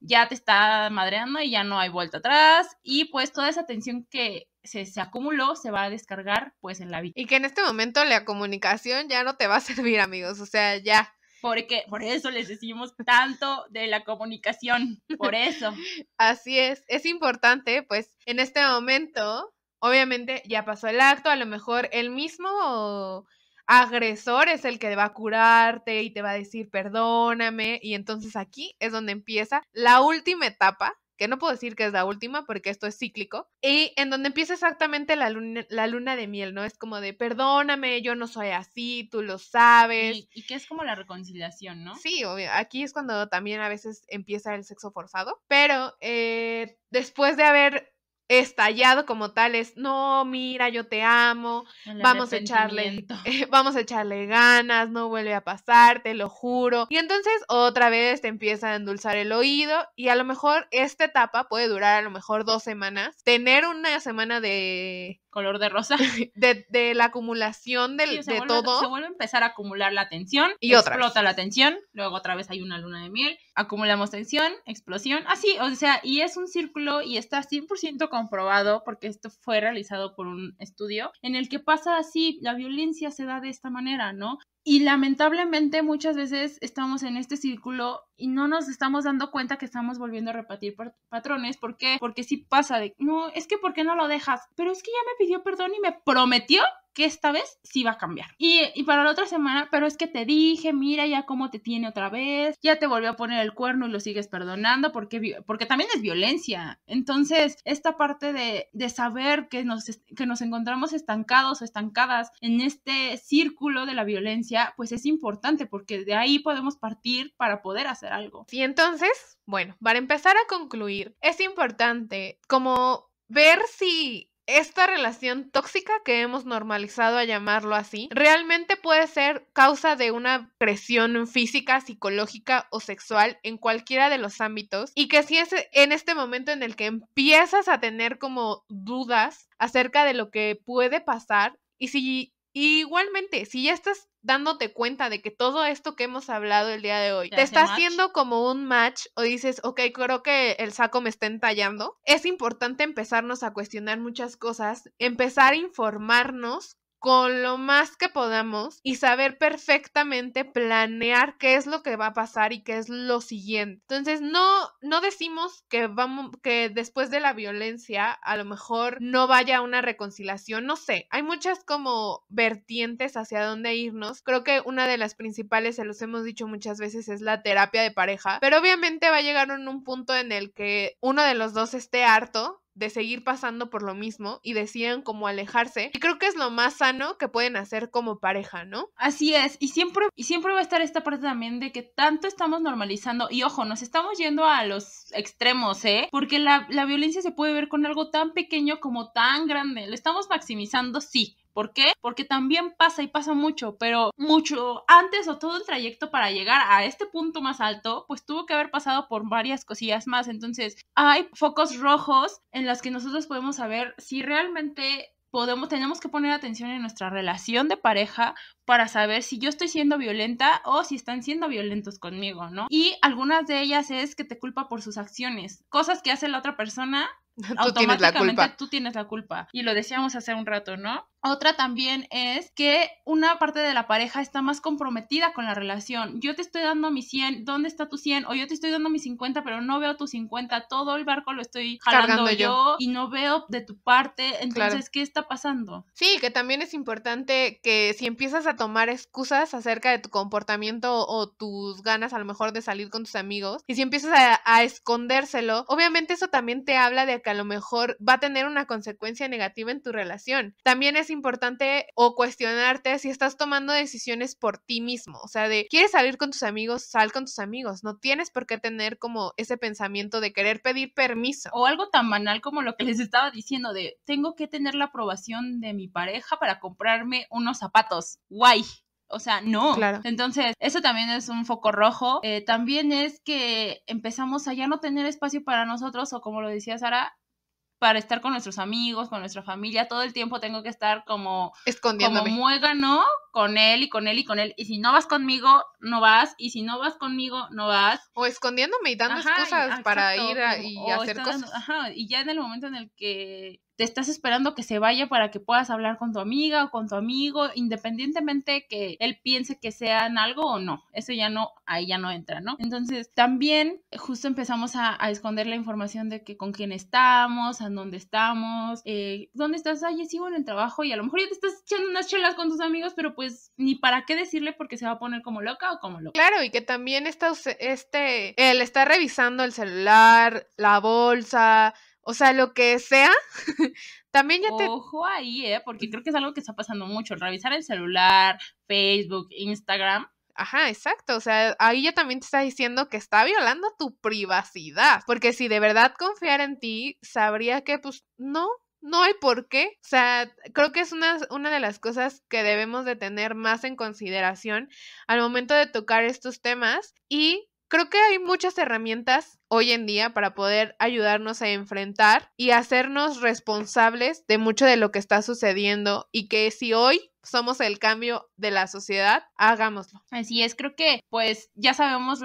ya te está madreando y ya no hay vuelta atrás y pues toda esa tensión que se, acumuló, se va a descargar pues en la vida. Y que en este momento la comunicación ya no te va a *laughs* servir, amigos, o sea, ya. Porque por eso les decimos tanto de la comunicación, por eso. *laughs* Así es, es importante, pues en este momento, obviamente ya pasó el acto, a lo mejor el mismo agresor es el que va a curarte y te va a decir perdóname y entonces aquí es donde empieza la última etapa que no puedo decir que es la última porque esto es cíclico, y en donde empieza exactamente la luna, de miel, ¿no? Es como de, perdóname, yo no soy así, tú lo sabes. Y, que es como la reconciliación, ¿no? Sí, obvio. aquí es cuando también a veces empieza el sexo forzado, pero eh, después de haber estallado como tal es, no, mira, yo te amo, vamos a, echarle, *laughs* eh, vamos a echarle ganas, no vuelve a pasar, te lo juro. Y entonces otra vez te empieza a endulzar el oído y a lo mejor esta etapa puede durar a lo mejor dos semanas. Tener una semana de color de rosa. *laughs* de, la acumulación del, de todo. Se vuelve a empezar a acumular la tensión. Y explota la tensión, luego otra vez hay una luna de miel, acumulamos tensión, explosión, así, ah, o sea, y es un círculo y está 100% comprobado porque esto fue realizado por un estudio en el que pasa así, la violencia se da de esta manera, ¿no? Y lamentablemente muchas veces estamos en este círculo y no nos estamos dando cuenta que estamos volviendo a repetir patrones. ¿Por qué? Porque si pasa de, no, es que ¿por qué no lo dejas? Pero es que ya me pidió perdón y me prometió que esta vez sí va a cambiar. Y, para la otra semana, pero es que te dije, mira ya cómo te tiene otra vez, ya te volvió a poner el cuerno y lo sigues perdonando, porque, porque también es violencia. Entonces, esta parte de, saber que nos, que nos encontramos estancados o estancadas en este círculo de la violencia, pues es importante, porque de ahí podemos partir para poder hacer algo. Y entonces, bueno, para empezar a concluir, es importante como ver si esta relación tóxica que hemos normalizado a llamarlo así, realmente puede ser causa de una presión física, psicológica o sexual en cualquiera de los ámbitos y que si es en este momento en el que empiezas a tener como dudas acerca de lo que puede pasar y si y igualmente, si ya estás dándote cuenta de que todo esto que hemos hablado el día de hoy te está haciendo como un match o dices, ok, creo que el saco me está entallando, es importante empezarnos a cuestionar muchas cosas, empezar a informarnos con lo más que podamos y saber perfectamente planear qué es lo que va a pasar y qué es lo siguiente. Entonces, no, no decimos que vamos, que después de la violencia a lo mejor no vaya a una reconciliación, no sé, hay muchas como vertientes hacia dónde irnos. Creo que una de las principales, se los hemos dicho muchas veces, es la terapia de pareja, pero obviamente va a llegar en un punto en el que uno de los dos esté harto de seguir pasando por lo mismo y decían como alejarse. Y creo que es lo más sano que pueden hacer como pareja, ¿no? Así es, y siempre, y siempre va a estar esta parte también de que tanto estamos normalizando, y ojo, nos estamos yendo a los extremos, ¿eh? Porque la, la violencia se puede ver con algo tan pequeño como tan grande. Lo estamos maximizando, sí, ¿Por qué? Porque también pasa y pasa mucho, pero mucho antes o todo el trayecto para llegar a este punto más alto, pues tuvo que haber pasado por varias cosillas más. Entonces, hay focos rojos en los que nosotros podemos saber si realmente podemos, tenemos que poner atención en nuestra relación de pareja para saber si yo estoy siendo violenta o si están siendo violentos conmigo, ¿no? Y algunas de ellas es que te culpa por sus acciones, cosas que hace la otra persona. *laughs* automáticamente tú tienes la culpa. Y lo decíamos hace un rato, ¿no? Otra también es que una parte de la pareja está más comprometida con la relación. Yo te estoy dando mi 100, ¿dónde está tu 100? O yo te estoy dando mi 50, pero no veo tu 50. Todo el barco lo estoy jalando yo, y no veo de tu parte. Entonces, ¿qué está pasando? Sí, que también es importante que si empiezas a tomar excusas acerca de tu comportamiento o tus ganas a lo mejor de salir con tus amigos, y si empiezas a, a escondérselo, obviamente eso también te habla de que a lo mejor va a tener una consecuencia negativa en tu relación. También es importante o cuestionarte si estás tomando decisiones por ti mismo, o sea, de quieres salir con tus amigos, sal con tus amigos, no tienes por qué tener como ese pensamiento de querer pedir permiso. O algo tan banal como lo que les estaba diciendo de tengo que tener la aprobación de mi pareja para comprarme unos zapatos. Guay. O sea, no. Claro. Entonces, eso también es un foco rojo. Eh, también es que empezamos a ya no tener espacio para nosotros o como lo decía Sara, para estar con nuestros amigos, con nuestra familia, todo el tiempo tengo que estar como, Escondiéndome. como ¿no? con él y con él y con él. Y si no vas conmigo, no vas. Y si no vas conmigo, no vas. O escondiéndome y dando cosas excusas ah, para ir a, y hacer cosas. Ajá, y ya en el momento en el que te estás esperando que se vaya para que puedas hablar con tu amiga o con tu amigo, independientemente que él piense que sean algo o no. Eso ya no, ahí ya no entra, ¿no? Entonces, también justo empezamos a, esconder la información de que con quién estamos, a dónde estamos, eh, dónde estás, ay, sigo en el trabajo y a lo mejor ya te estás echando unas chelas con tus amigos, pero pues pues, ni para qué decirle porque se va a poner como loca o como loca. Claro, y que también está este, él está revisando el celular, la bolsa, o sea, lo que sea, *laughs* también ya te... Ojo ahí, ¿eh? Porque creo que es algo que está pasando mucho, revisar el celular, Facebook, Instagram. Ajá, exacto. O sea, ahí ya también te está diciendo que está violando tu privacidad. Porque si de verdad confiara en ti, sabría que, pues, no, no hay por qué. O sea, creo que es una, una, de las cosas que debemos de tener más en consideración al momento de tocar estos temas y creo que hay muchas herramientas hoy en día para poder ayudarnos a enfrentar y hacernos responsables de mucho de lo que está sucediendo y que si hoy somos el cambio de la sociedad, hagámoslo. Así es, creo que pues ya sabemos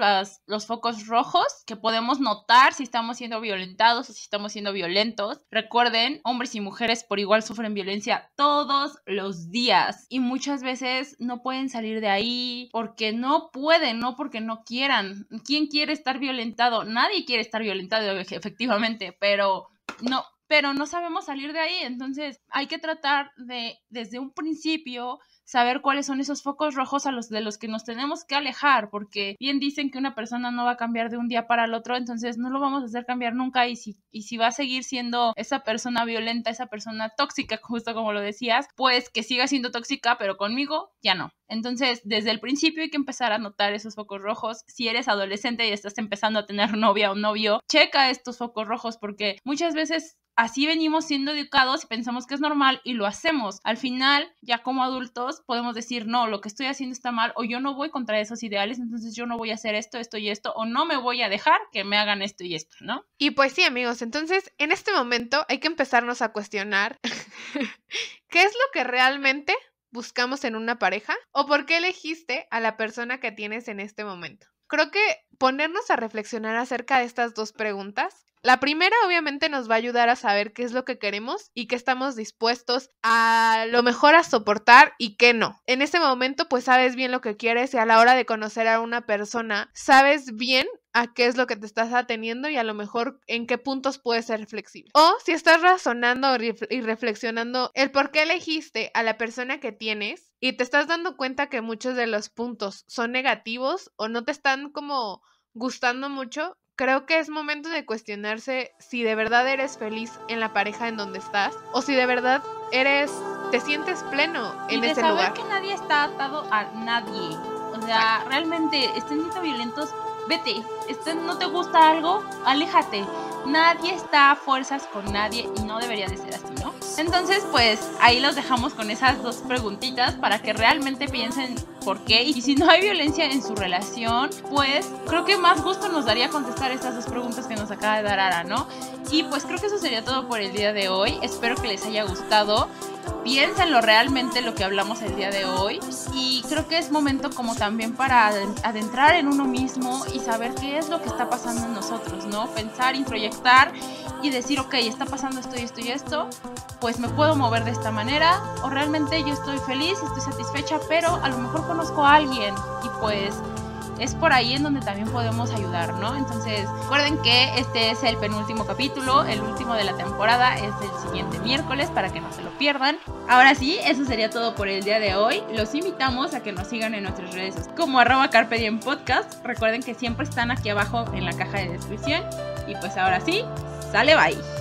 los focos rojos que podemos notar si estamos siendo violentados o si estamos siendo violentos. Recuerden, hombres y mujeres por igual sufren violencia todos los días y muchas veces no pueden salir de ahí porque no pueden, no porque no quieran. ¿Quién quiere estar violentado? Nadie y quiere estar violentado, efectivamente, pero no, pero no sabemos salir de ahí. Entonces hay que tratar de, desde un principio, saber cuáles son esos focos rojos a los de los que nos tenemos que alejar, porque bien dicen que una persona no va a cambiar de un día para el otro, entonces no lo vamos a hacer cambiar nunca y si, y si va a seguir siendo esa persona violenta, esa persona tóxica, *laughs* justo como lo decías, pues que siga siendo tóxica, pero conmigo ya no. Entonces, desde el principio hay que empezar a notar esos focos rojos. Si eres adolescente y estás empezando a tener *laughs* novia o novio, checa estos focos rojos porque muchas veces así venimos siendo educados y pensamos que es normal y lo hacemos. Al final, ya como adultos, podemos decir, no, lo que estoy haciendo está mal o yo no voy contra esos ideales, entonces yo no voy a hacer esto, esto y esto, o no me voy a dejar que me hagan esto y esto, ¿no? Y pues sí, amigos, entonces en este momento hay que empezarnos a cuestionar *laughs* qué es lo que realmente buscamos en una pareja o por qué elegiste a la persona que tienes en este momento. Creo que ponernos a reflexionar acerca de estas dos preguntas la primera obviamente nos va a ayudar a saber qué es lo que queremos y qué estamos dispuestos a lo mejor a soportar y qué no. En ese momento pues sabes bien lo que quieres y a la hora de conocer a una persona sabes bien a qué es lo que te estás ateniendo y a lo mejor en qué puntos puedes ser flexible. O si estás razonando y reflexionando el por qué elegiste a la persona que tienes y te estás dando cuenta que muchos de los puntos son negativos o no te están como gustando mucho, Creo que es momento de cuestionarse si de verdad eres feliz en la pareja en donde estás o si de verdad eres te sientes pleno en y ese saber que nadie está atado a nadie. O sea, realmente estén siendo violentos, vete. no te gusta algo, aléjate. Nadie está a fuerzas con nadie y no debería de ser así, ¿no? Entonces, pues ahí los dejamos con esas dos preguntitas para que realmente piensen por qué. Y si no hay violencia en su relación, pues creo que más gusto nos daría contestar estas dos preguntas que nos acaba de dar Ara, ¿no? Y pues creo que eso sería todo por el día de hoy. Espero que les haya gustado. Piénsenlo realmente lo que hablamos el día de hoy. Y creo que es momento como también para adentrar en uno mismo y saber qué es lo que está pasando en nosotros, ¿no? Pensar, introyectar y decir, ok, está pasando esto y esto y esto. Pues me puedo mover de esta manera. O realmente yo estoy feliz, estoy satisfecha, pero a lo mejor conozco a alguien y pues es por ahí en donde también podemos ayudar, ¿no? Entonces, recuerden que este es el penúltimo capítulo, el último de la temporada es el siguiente miércoles para que no se lo pierdan. Ahora sí, eso sería todo por el día de hoy. Los invitamos a que nos sigan en nuestras redes como arroba carpe diem podcast. Recuerden que siempre están aquí abajo en la caja de descripción. Y pues ahora sí, sale bye.